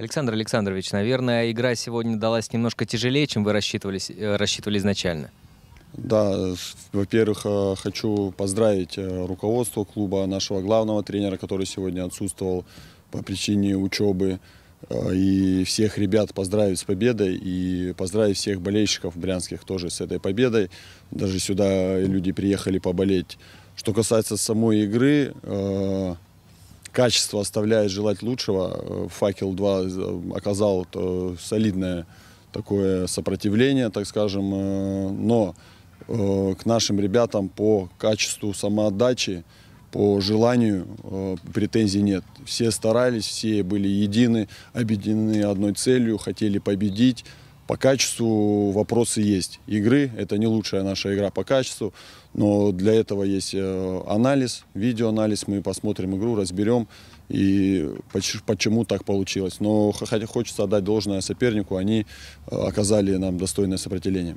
Александр Александрович, наверное, игра сегодня далась немножко тяжелее, чем вы рассчитывали, э, рассчитывали изначально. Да, во-первых, э, хочу поздравить э, руководство клуба, нашего главного тренера, который сегодня отсутствовал по причине учебы, и всех ребят поздравить с победой и поздравить всех болельщиков брянских тоже с этой победой. Даже сюда люди приехали поболеть. Что касается самой игры, качество оставляет желать лучшего. Э, «Факел 2» э, оказал э, солидное такое сопротивление, так скажем, но к нашим ребятам по качеству самоотдачи, по желанию претензий нет. Все старались, все были едины, объединены одной целью, хотели победить. По качеству вопросы есть. Игры – это не лучшая наша игра по качеству, но для этого есть э, анализ, видеоанализ. Мы посмотрим игру, разберем, и почему так получилось. Но хотя хочется отдать должное сопернику, они э, оказали нам достойное сопротивление.